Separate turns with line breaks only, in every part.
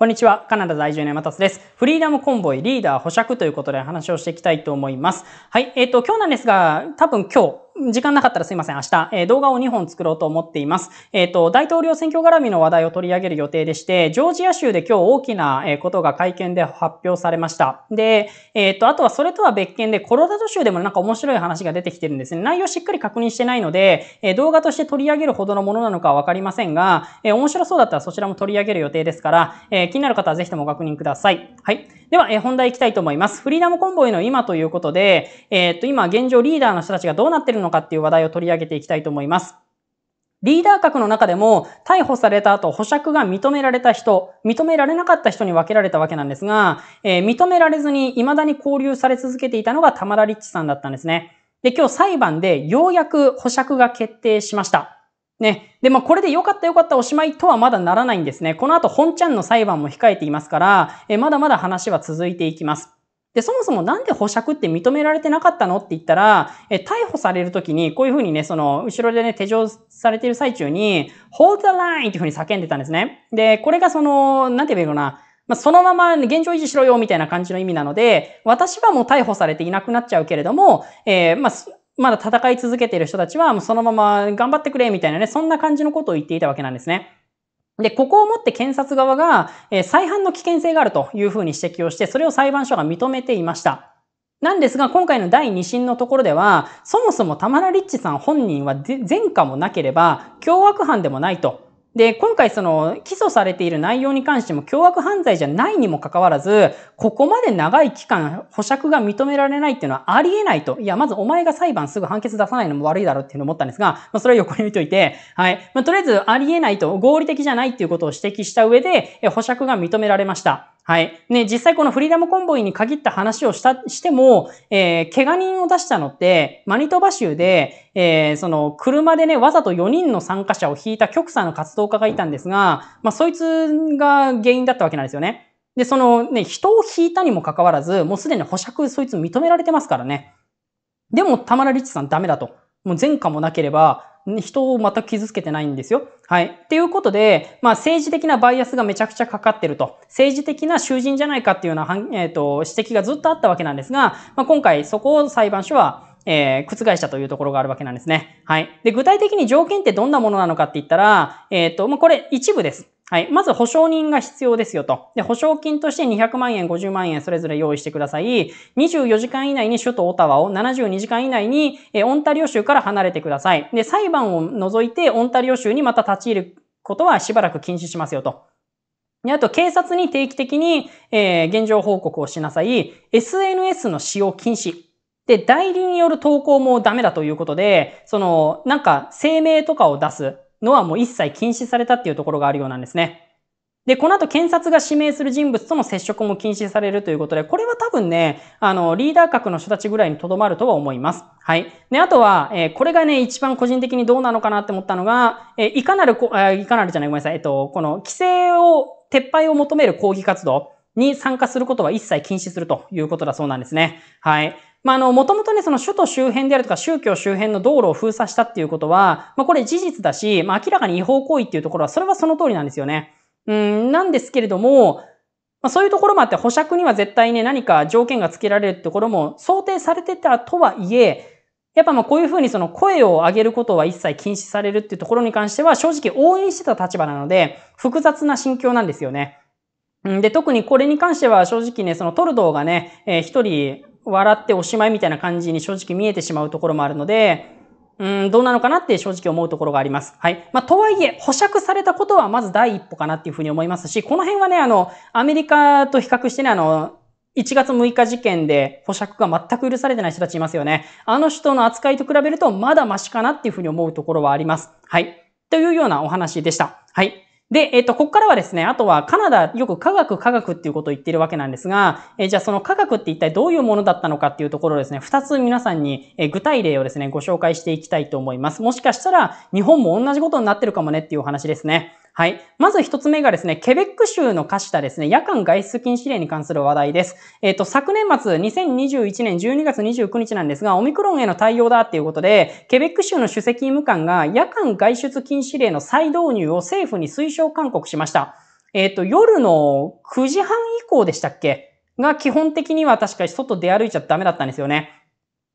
こんにちは。カナダ在住の山達です。フリーダムコンボイリーダー保釈ということで話をしていきたいと思います。はい。えっ、ー、と、今日なんですが、多分今日、時間なかったらすいません。明日、えー、動画を2本作ろうと思っています。えっ、ー、と、大統領選挙絡みの話題を取り上げる予定でして、ジョージア州で今日大きなことが会見で発表されました。で、えっ、ー、と、あとはそれとは別件で、コロラド州でもなんか面白い話が出てきてるんですね。内容しっかり確認してないので、え動画として取り上げるほどのものなのかはわかりませんが、え面白そうだったらそちらも取り上げる予定ですから、え気になる方はぜひともご確認ください。はい。では、えー、本題いきたいと思います。フリーダムコンボイの今ということで、えー、っと、今現状リーダーの人たちがどうなってるのかっていう話題を取り上げていきたいと思います。リーダー格の中でも逮捕された後保釈が認められた人、認められなかった人に分けられたわけなんですが、えー、認められずに未だに交留され続けていたのが玉田リッチさんだったんですね。で、今日裁判でようやく保釈が決定しました。ね。で、まあ、これで良かった良かったおしまいとはまだならないんですね。この後、本ちゃんの裁判も控えていますから、えまだまだ話は続いていきます。で、そもそもなんで保釈って認められてなかったのって言ったら、え、逮捕されるときに、こういうふうにね、その、後ろでね、手錠されている最中に、hold the line っていうふうに叫んでたんですね。で、これがその、なんて言えばいいのかな。まあ、そのまま現状維持しろよみたいな感じの意味なので、私はもう逮捕されていなくなっちゃうけれども、えー、まあ、まだ戦い続けている人たちは、もうそのまま頑張ってくれ、みたいなね、そんな感じのことを言っていたわけなんですね。で、ここをもって検察側が、え再犯の危険性があるというふうに指摘をして、それを裁判所が認めていました。なんですが、今回の第2審のところでは、そもそもタマラ・リッチさん本人は前科もなければ、凶悪犯でもないとで、今回その起訴されている内容に関しても凶悪犯罪じゃないにもかかわらず、ここまで長い期間保釈が認められないっていうのはありえないと。いや、まずお前が裁判すぐ判決出さないのも悪いだろうっていうのを思ったんですが、まあ、それは横に見といて、はい。まあ、とりあえずありえないと、合理的じゃないっていうことを指摘した上で、保釈が認められました。はい。ね、実際このフリーダムコンボイに限った話をした、しても、えー、怪我人を出したのって、マニトバ州で、えー、その、車でね、わざと4人の参加者を引いた極左の活動家がいたんですが、まあ、そいつが原因だったわけなんですよね。で、そのね、人を引いたにもかかわらず、もうすでに保釈、そいつ認められてますからね。でも、たまらリッチさんダメだと。もう前科もなければ、人を全く傷つけてないんですよ。はい。っていうことで、まあ政治的なバイアスがめちゃくちゃかかってると、政治的な囚人じゃないかっていうような、えっ、ー、と、指摘がずっとあったわけなんですが、まあ今回そこを裁判所は、えー、覆したというところがあるわけなんですね。はい。で、具体的に条件ってどんなものなのかって言ったら、えっ、ー、と、まあ、これ一部です。はい。まず保証人が必要ですよと。で、保証金として200万円、50万円それぞれ用意してください。24時間以内に首都オタワを、72時間以内に、えオンタリオ州から離れてください。で、裁判を除いてオンタリオ州にまた立ち入ることはしばらく禁止しますよと。で、あと、警察に定期的に、えー、現状報告をしなさい。SNS の使用禁止。で、代理による投稿もダメだということで、その、なんか、声明とかを出す。のはもう一切禁止されたっていうところがあるようなんですね。で、この後検察が指名する人物との接触も禁止されるということで、これは多分ね、あの、リーダー格の人たちぐらいにとどまるとは思います。はい。で、あとは、えー、これがね、一番個人的にどうなのかなって思ったのが、えー、いかなるこ、えー、いかなるじゃない、ごめんなさい。えっと、この、規制を、撤廃を求める抗議活動に参加することは一切禁止するということだそうなんですね。はい。まあ、あの、もともとね、その首都周辺であるとか宗教周辺の道路を封鎖したっていうことは、まあ、これ事実だし、まあ、明らかに違法行為っていうところは、それはその通りなんですよね。うん、なんですけれども、まあ、そういうところもあって、保釈には絶対ね、何か条件が付けられるってところも想定されてたとはいえ、やっぱまあこういうふうにその声を上げることは一切禁止されるっていうところに関しては正直応援してた立場なので複雑な心境なんですよね。で、特にこれに関しては正直ね、そのトルドーがね、えー、一人、笑っておしまいみたいな感じに正直見えてしまうところもあるので、うん、どうなのかなって正直思うところがあります。はい。まあ、とはいえ、保釈されたことはまず第一歩かなっていうふうに思いますし、この辺はね、あの、アメリカと比較してね、あの、1月6日事件で保釈が全く許されてない人たちいますよね。あの人の扱いと比べるとまだマシかなっていうふうに思うところはあります。はい。というようなお話でした。はい。で、えっ、と、ここからはですね、あとはカナダ、よく科学、科学っていうことを言ってるわけなんですが、えじゃあその科学って一体どういうものだったのかっていうところですね、二つ皆さんに、え具体例をですね、ご紹介していきたいと思います。もしかしたら、日本も同じことになってるかもねっていうお話ですね。はい。まず一つ目がですね、ケベック州の課したですね、夜間外出禁止令に関する話題です。えっ、ー、と、昨年末、2021年12月29日なんですが、オミクロンへの対応だっていうことで、ケベック州の首席医務官が夜間外出禁止令の再導入を政府に推奨勧告しました。えっ、ー、と、夜の9時半以降でしたっけが基本的には確かに外出歩いちゃダメだったんですよね。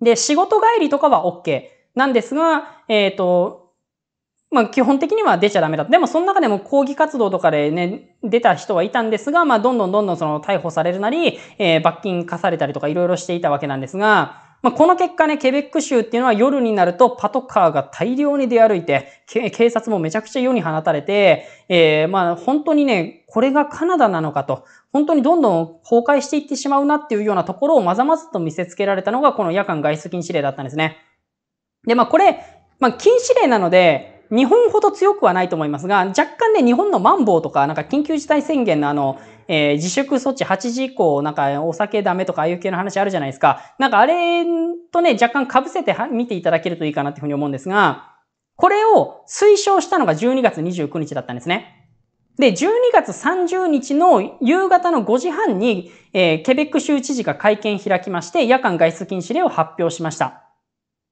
で、仕事帰りとかは OK。なんですが、えっ、ー、と、まあ、基本的には出ちゃダメだ。でも、その中でも抗議活動とかでね、出た人はいたんですが、まあ、どんどんどんどんその逮捕されるなり、えー、罰金課されたりとかいろいろしていたわけなんですが、まあ、この結果ね、ケベック州っていうのは夜になるとパトカーが大量に出歩いて、警察もめちゃくちゃ世に放たれて、えー、まあ本当にね、これがカナダなのかと、本当にどんどん崩壊していってしまうなっていうようなところをまざまざと見せつけられたのがこの夜間外出禁止令だったんですね。で、まあこれ、まあ禁止令なので、日本ほど強くはないと思いますが、若干ね、日本のマンボウとか、なんか緊急事態宣言のあの、えー、自粛措置8時以降、なんかお酒ダメとかああいう系の話あるじゃないですか。なんかあれとね、若干被せて見ていただけるといいかなっていうふうに思うんですが、これを推奨したのが12月29日だったんですね。で、12月30日の夕方の5時半に、えー、ケベック州知事が会見開きまして、夜間外出禁止令を発表しました。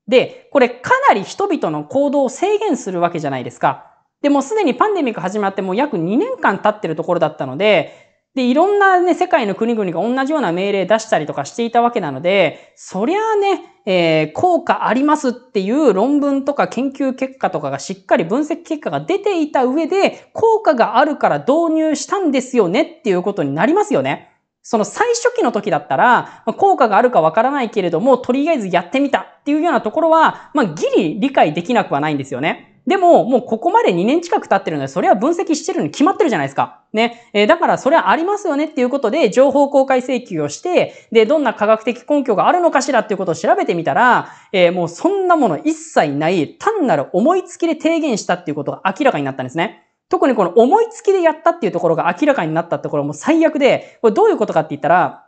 で、これかなり人々の行動を制限するわけじゃないですか。で、もすでにパンデミック始まってもう約2年間経ってるところだったので、で、いろんなね、世界の国々が同じような命令出したりとかしていたわけなので、そりゃあね、えー、効果ありますっていう論文とか研究結果とかがしっかり分析結果が出ていた上で、効果があるから導入したんですよねっていうことになりますよね。その最初期の時だったら、まあ、効果があるかわからないけれども、とりあえずやってみたっていうようなところは、まあ、ギリ理解できなくはないんですよね。でも、もうここまで2年近く経ってるので、それは分析してるに決まってるじゃないですか。ね。えー、だからそれはありますよねっていうことで、情報公開請求をして、で、どんな科学的根拠があるのかしらっていうことを調べてみたら、えー、もうそんなもの一切ない、単なる思いつきで提言したっていうことが明らかになったんですね。特にこの思いつきでやったっていうところが明らかになったところも最悪で、これどういうことかって言ったら、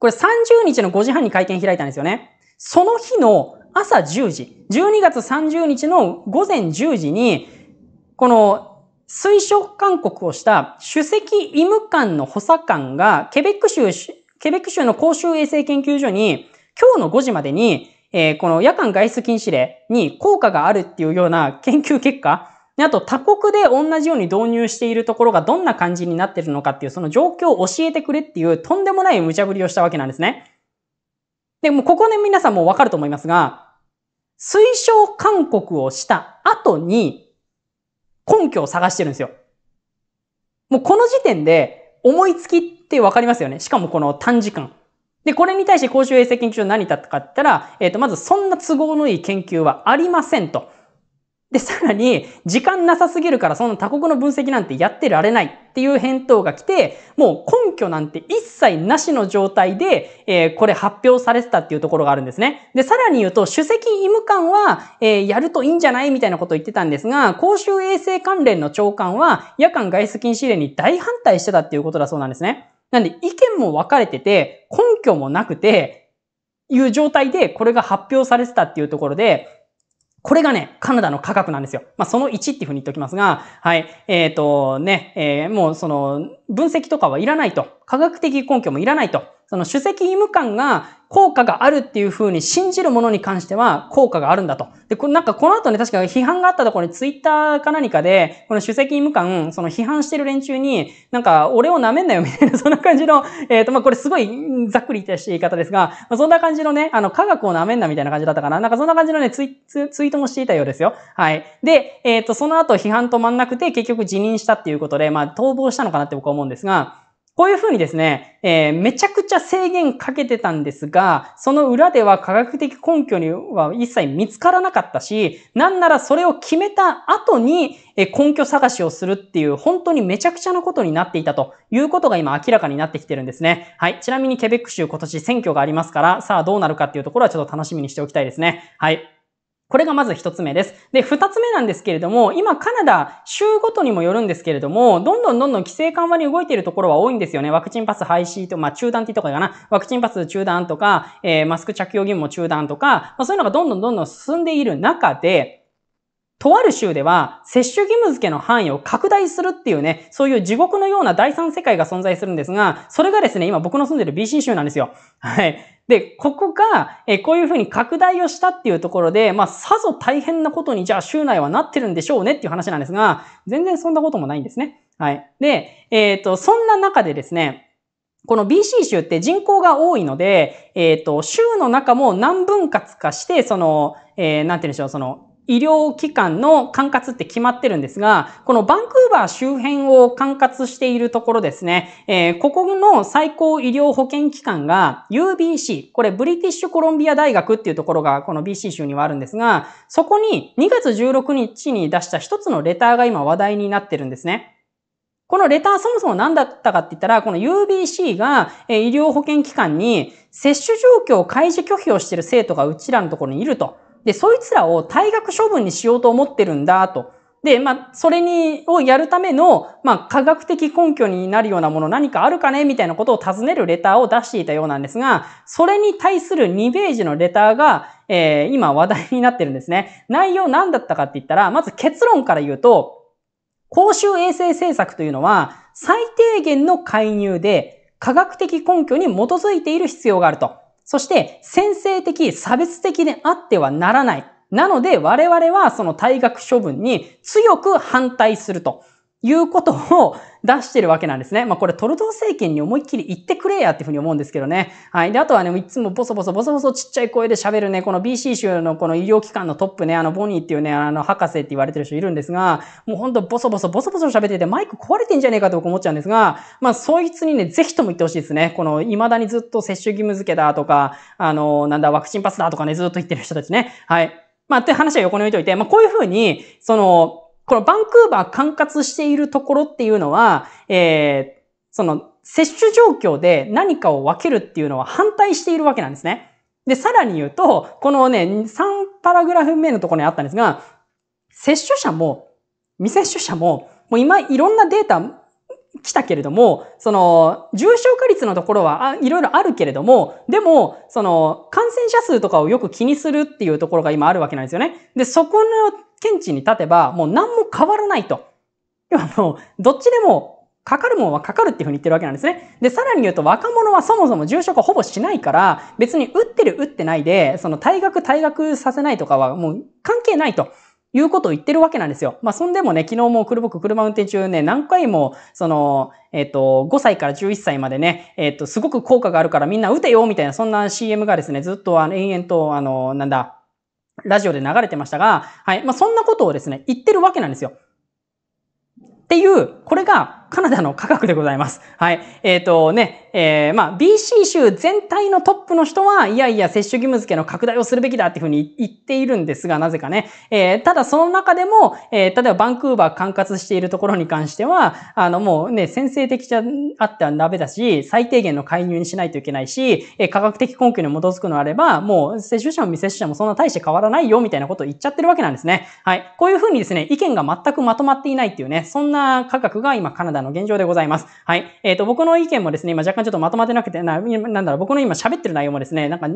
これ30日の5時半に会見開いたんですよね。その日の朝10時、12月30日の午前10時に、この推奨勧告をした首席医務官の補佐官が、ケベック州、ケベック州の公衆衛生研究所に、今日の5時までに、えー、この夜間外出禁止令に効果があるっていうような研究結果で、あと他国で同じように導入しているところがどんな感じになってるのかっていうその状況を教えてくれっていうとんでもない無茶ぶりをしたわけなんですね。で、もうここで皆さんもわかると思いますが、推奨勧告をした後に根拠を探してるんですよ。もうこの時点で思いつきってわかりますよね。しかもこの短時間。で、これに対して公衆衛生研究所何だったかって言ったら、えっ、ー、と、まずそんな都合のいい研究はありませんと。で、さらに、時間なさすぎるからその他国の分析なんてやってられないっていう返答が来て、もう根拠なんて一切なしの状態で、えー、これ発表されてたっていうところがあるんですね。で、さらに言うと、主席医務官は、えー、やるといいんじゃないみたいなことを言ってたんですが、公衆衛生関連の長官は、夜間外出禁止令に大反対してたっていうことだそうなんですね。なんで、意見も分かれてて、根拠もなくて、いう状態でこれが発表されてたっていうところで、これがね、カナダの価格なんですよ。まあ、その1っていうふうに言っておきますが、はい。えっ、ー、と、ね、えー、もうその、分析とかはいらないと。科学的根拠もいらないと。その首席医務官が、効果があるっていうふうに信じるものに関しては効果があるんだと。で、こなんかこの後ね、確か批判があったところにツイッターか何かで、この主席無官、その批判してる連中に、なんか俺を舐めんなよみたいな、そんな感じの、えっ、ー、と、まあ、これすごいざっくり言った言い方ですが、まあ、そんな感じのね、あの、科学を舐めんなみたいな感じだったかな。なんかそんな感じのね、ツイツイートもしていたようですよ。はい。で、えっ、ー、と、その後批判止まんなくて結局辞任したっていうことで、まあ、逃亡したのかなって僕は思うんですが、こういうふうにですね、えー、めちゃくちゃ制限かけてたんですが、その裏では科学的根拠には一切見つからなかったし、なんならそれを決めた後に、え根拠探しをするっていう本当にめちゃくちゃなことになっていたということが今明らかになってきてるんですね。はい。ちなみにケベック州今年選挙がありますから、さあどうなるかっていうところはちょっと楽しみにしておきたいですね。はい。これがまず一つ目です。で、二つ目なんですけれども、今カナダ、州ごとにもよるんですけれども、どんどんどんどん規制緩和に動いているところは多いんですよね。ワクチンパス廃止と、まあ中断って言とかかな。ワクチンパス中断とか、えー、マスク着用義務も中断とか、まあそういうのがどんどんどんどん進んでいる中で、とある州では、接種義務付けの範囲を拡大するっていうね、そういう地獄のような第三世界が存在するんですが、それがですね、今僕の住んでる BC 州なんですよ。はい。で、ここが、えこういうふうに拡大をしたっていうところで、まあ、さぞ大変なことに、じゃあ州内はなってるんでしょうねっていう話なんですが、全然そんなこともないんですね。はい。で、えっ、ー、と、そんな中でですね、この BC 州って人口が多いので、えっ、ー、と、州の中も何分割かして、その、えー、なんて言うんでしょう、その、医療機関の管轄って決まってるんですが、このバンクーバー周辺を管轄しているところですね、えー、ここの最高医療保険機関が UBC、これブリティッシュコロンビア大学っていうところがこの BC 州にはあるんですが、そこに2月16日に出した一つのレターが今話題になってるんですね。このレターそもそも何だったかって言ったら、この UBC が医療保険機関に接種状況を開示拒否をしている生徒がうちらのところにいると。で、そいつらを退学処分にしようと思ってるんだと。で、まあ、それに、をやるための、まあ、科学的根拠になるようなもの何かあるかねみたいなことを尋ねるレターを出していたようなんですが、それに対する2ページのレターが、えー、今話題になってるんですね。内容何だったかって言ったら、まず結論から言うと、公衆衛生政策というのは、最低限の介入で、科学的根拠に基づいている必要があると。そして先制的、差別的であってはならない。なので我々はその退学処分に強く反対するということを出してるわけなんですね。まあ、これトルドー政権に思いっきり言ってくれやっていうふうに思うんですけどね。はい。で、あとはね、いつもボソボソボソボソちっちゃい声で喋るね、この BC 州のこの医療機関のトップね、あの、ボニーっていうね、あの、博士って言われてる人いるんですが、もうほんとボソボソボソボソ喋っててマイク壊れてんじゃねえかと僕思っちゃうんですが、まあ、そいつにね、ぜひとも言ってほしいですね。この、未だにずっと接種義務付けだとか、あの、なんだ、ワクチンパスだとかね、ずっと言ってる人たちね。はい。まあ、って話は横に置いといて、まあ、こういうふうに、その、このバンクーバー管轄しているところっていうのは、えー、その接種状況で何かを分けるっていうのは反対しているわけなんですね。で、さらに言うと、このね、3パラグラフ目のところにあったんですが、接種者も未接種者も、もう今いろんなデータ来たけれども、その、重症化率のところは、いろいろあるけれども、でも、その、感染者数とかをよく気にするっていうところが今あるわけなんですよね。で、そこの検知に立てば、もう何も変わらないと。要はもう、どっちでもかかるもんはかかるっていうふうに言ってるわけなんですね。で、さらに言うと若者はそもそも重症化ほぼしないから、別に打ってる打ってないで、その退学退学させないとかはもう関係ないと。いうことを言ってるわけなんですよ。まあ、そんでもね、昨日も僕車運転中ね、何回も、その、えっ、ー、と、5歳から11歳までね、えっ、ー、と、すごく効果があるからみんな打てよみたいな、そんな CM がですね、ずっとあの延々と、あの、なんだ、ラジオで流れてましたが、はい。まあ、そんなことをですね、言ってるわけなんですよ。っていう、これが、カナダの価格でございます。はい。えっ、ー、とね、えー、まあ、BC 州全体のトップの人は、いやいや、接種義務付けの拡大をするべきだっていうふうに言っているんですが、なぜかね。えー、ただその中でも、えー、例えばバンクーバー管轄しているところに関しては、あの、もうね、先制的じゃあってはダメだし、最低限の介入にしないといけないし、えー、科学的根拠に基づくのあれば、もう接種者も未接種者もそんな大して変わらないよ、みたいなことを言っちゃってるわけなんですね。はい。こういうふうにですね、意見が全くまとまっていないっていうね、そんな価格が今カナダのの現状でございます。はい。えっ、ー、と、僕の意見もですね、今若干ちょっとまとまってなくて、な、なんだろう、僕の今喋ってる内容もですね、なんか、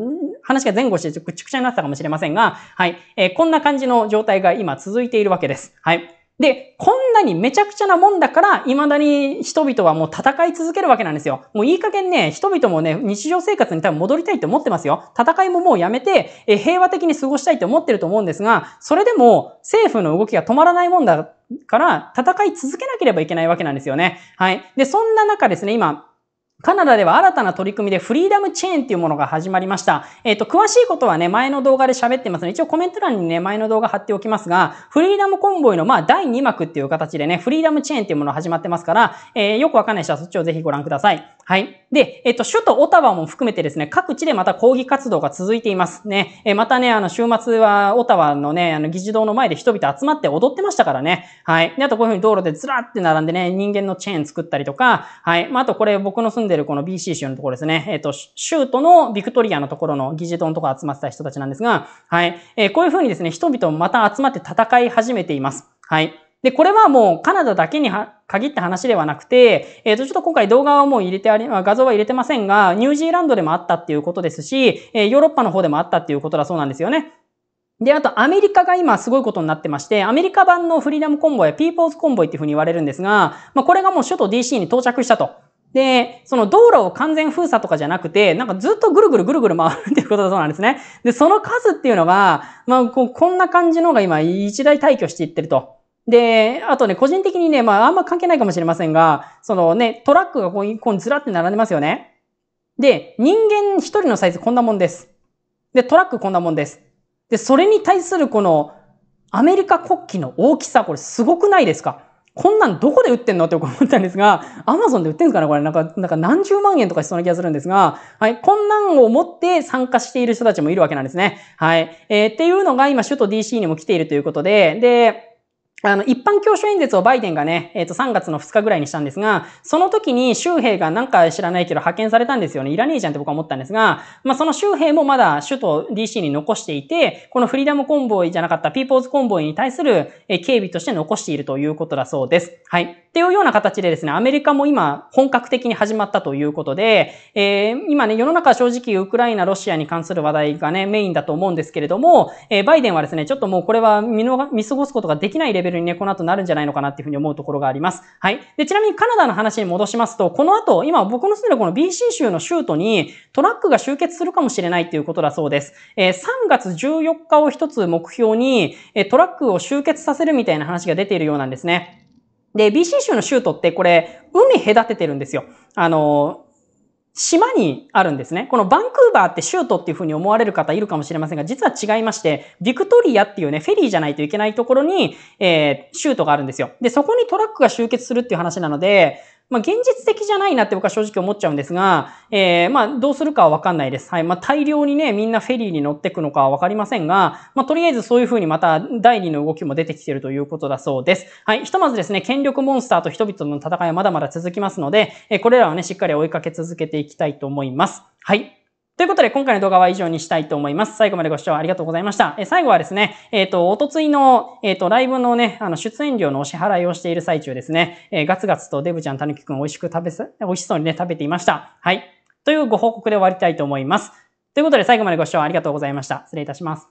話が前後してちくちゃになってたかもしれませんが、はい。えー、こんな感じの状態が今続いているわけです。はい。で、こんなにめちゃくちゃなもんだから、未だに人々はもう戦い続けるわけなんですよ。もういい加減ね、人々もね、日常生活に多分戻りたいって思ってますよ。戦いももうやめて、え平和的に過ごしたいって思ってると思うんですが、それでも政府の動きが止まらないもんだから、戦い続けなければいけないわけなんですよね。はい。で、そんな中ですね、今、カナダでは新たな取り組みでフリーダムチェーンっていうものが始まりました。えっ、ー、と、詳しいことはね、前の動画で喋ってますので、一応コメント欄にね、前の動画貼っておきますが、フリーダムコンボイの、まあ、第2幕っていう形でね、フリーダムチェーンっていうものが始まってますから、えー、よくわかんない人はそっちをぜひご覧ください。はい。で、えっ、ー、と、首都オタワも含めてですね、各地でまた抗議活動が続いていますね。えまたね、あの、週末はオタワのね、あの、議事堂の前で人々集まって踊ってましたからね。はい。で、あとこういうふうに道路でずらって並んでね、人間のチェーン作ったりとか、はい。まあ、あとこれ僕の住んででるこの BC 州のところですね。えっ、ー、と、州都のビクトリアのところの議事堂のところ集まってた人たちなんですが、はい。えー、こういうふうにですね、人々また集まって戦い始めています。はい。で、これはもうカナダだけに限った話ではなくて、えっ、ー、と、ちょっと今回動画はもう入れてあり、画像は入れてませんが、ニュージーランドでもあったっていうことですし、えー、ヨーロッパの方でもあったっていうことだそうなんですよね。で、あとアメリカが今すごいことになってまして、アメリカ版のフリーダムコンボイ、ピーポーズコンボイっていうふうに言われるんですが、まあ、これがもう首都 DC に到着したと。で、その道路を完全封鎖とかじゃなくて、なんかずっとぐるぐるぐるぐる回るっていうことだそうなんですね。で、その数っていうのが、まあ、ここんな感じのが今一大退去していってると。で、あとね、個人的にね、まあ、あんま関係ないかもしれませんが、そのね、トラックがこう、こうずらって並んでますよね。で、人間一人のサイズこんなもんです。で、トラックこんなもんです。で、それに対するこの、アメリカ国旗の大きさ、これすごくないですかこんなんどこで売ってんのって思ったんですが、アマゾンで売ってんすかねこれ。なんか、なんか何十万円とかしそうな気がするんですが、はい。こんなんを持って参加している人たちもいるわけなんですね。はい。えー、っていうのが今、首都 DC にも来ているということで、で、あの、一般教書演説をバイデンがね、えっ、ー、と、3月の2日ぐらいにしたんですが、その時に周平がなんか知らないけど派遣されたんですよね。いらねえじゃんって僕は思ったんですが、まあ、その周平もまだ首都 DC に残していて、このフリーダムコンボイじゃなかったピーポーズコンボイに対する、警備として残しているということだそうです。はい。っていうような形でですね、アメリカも今本格的に始まったということで、えー、今ね、世の中は正直ウクライナ、ロシアに関する話題がね、メインだと思うんですけれども、えー、バイデンはですね、ちょっともうこれは見見過ごすことができないレベルルにね、この後なるんじゃないのかなっていうふうに思うところがあります。はい。で、ちなみにカナダの話に戻しますと、この後、今僕の住んでるこの BC 州の州都にトラックが集結するかもしれないっていうことだそうです。えー、3月14日を一つ目標に、えトラックを集結させるみたいな話が出ているようなんですね。で、BC 州の州都ってこれ、海隔ててるんですよ。あの、島にあるんですね。このバンクーバーってシュートっていう風に思われる方いるかもしれませんが、実は違いまして、ビクトリアっていうね、フェリーじゃないといけないところに、えー、シュートがあるんですよ。で、そこにトラックが集結するっていう話なので、まあ、現実的じゃないなって僕は正直思っちゃうんですが、えー、まあ、どうするかはわかんないです。はい。まあ、大量にね、みんなフェリーに乗ってくのかはわかりませんが、まあ、とりあえずそういうふうにまた第二の動きも出てきてるということだそうです。はい。ひとまずですね、権力モンスターと人々の戦いはまだまだ続きますので、えこれらはね、しっかり追いかけ続けていきたいと思います。はい。ということで、今回の動画は以上にしたいと思います。最後までご視聴ありがとうございました。え最後はですね、えっ、ー、と、おとついの、えっ、ー、と、ライブのね、あの、出演料のお支払いをしている最中ですね、えー、ガツガツとデブちゃん、たぬきくん美味しく食べす、美味しそうにね、食べていました。はい。というご報告で終わりたいと思います。ということで、最後までご視聴ありがとうございました。失礼いたします。